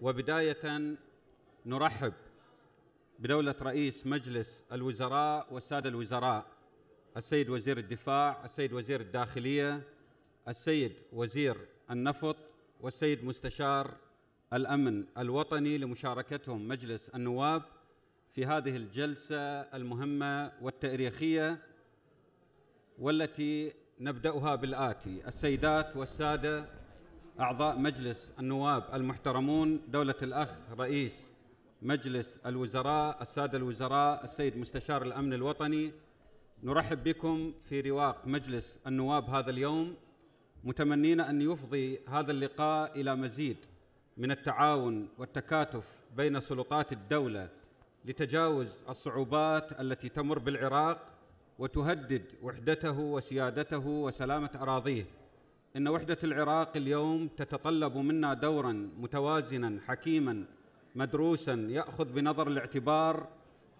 وبداية نرحب بدولة رئيس مجلس الوزراء والسادة الوزراء السيد وزير الدفاع، السيد وزير الداخلية، السيد وزير النفط والسيد مستشار الأمن الوطني لمشاركتهم مجلس النواب في هذه الجلسة المهمة والتاريخية والتي نبدأها بالآتي السيدات والسادة أعضاء مجلس النواب المحترمون دولة الأخ رئيس مجلس الوزراء السادة الوزراء السيد مستشار الأمن الوطني نرحب بكم في رواق مجلس النواب هذا اليوم متمنين أن يفضي هذا اللقاء إلى مزيد من التعاون والتكاتف بين سلطات الدولة لتجاوز الصعوبات التي تمر بالعراق وتهدد وحدته وسيادته وسلامة أراضيه ان وحده العراق اليوم تتطلب منا دورا متوازنا حكيما مدروسا ياخذ بنظر الاعتبار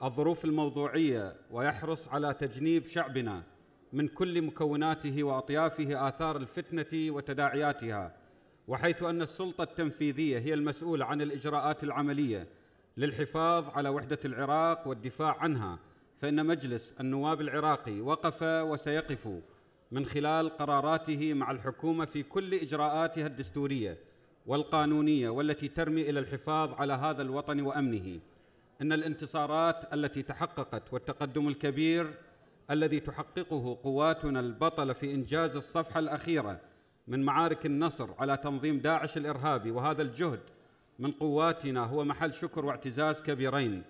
الظروف الموضوعيه ويحرص على تجنيب شعبنا من كل مكوناته واطيافه اثار الفتنه وتداعياتها وحيث ان السلطه التنفيذيه هي المسؤوله عن الاجراءات العمليه للحفاظ على وحده العراق والدفاع عنها فان مجلس النواب العراقي وقف وسيقف من خلال قراراته مع الحكومه في كل اجراءاتها الدستوريه والقانونيه والتي ترمي الى الحفاظ على هذا الوطن وامنه ان الانتصارات التي تحققت والتقدم الكبير الذي تحققه قواتنا البطله في انجاز الصفحه الاخيره من معارك النصر على تنظيم داعش الارهابي وهذا الجهد من قواتنا هو محل شكر واعتزاز كبيرين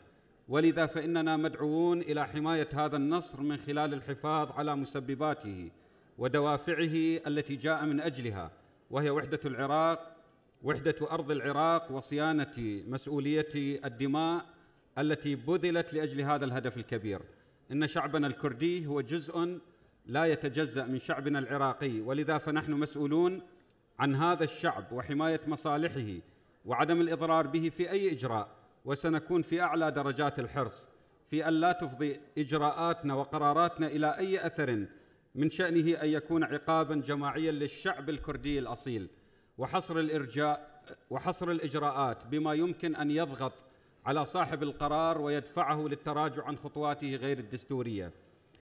ولذا فاننا مدعوون الى حمايه هذا النصر من خلال الحفاظ على مسبباته ودوافعه التي جاء من اجلها وهي وحده العراق وحده ارض العراق وصيانه مسؤوليه الدماء التي بذلت لاجل هذا الهدف الكبير ان شعبنا الكردي هو جزء لا يتجزا من شعبنا العراقي ولذا فنحن مسؤولون عن هذا الشعب وحمايه مصالحه وعدم الاضرار به في اي اجراء وسنكون في اعلى درجات الحرص في ان لا تفضي اجراءاتنا وقراراتنا الى اي اثر من شأنه أن يكون عقابا جماعيا للشعب الكردي الأصيل وحصر الإرجاء وحصر الإجراءات بما يمكن أن يضغط على صاحب القرار ويدفعه للتراجع عن خطواته غير الدستوريه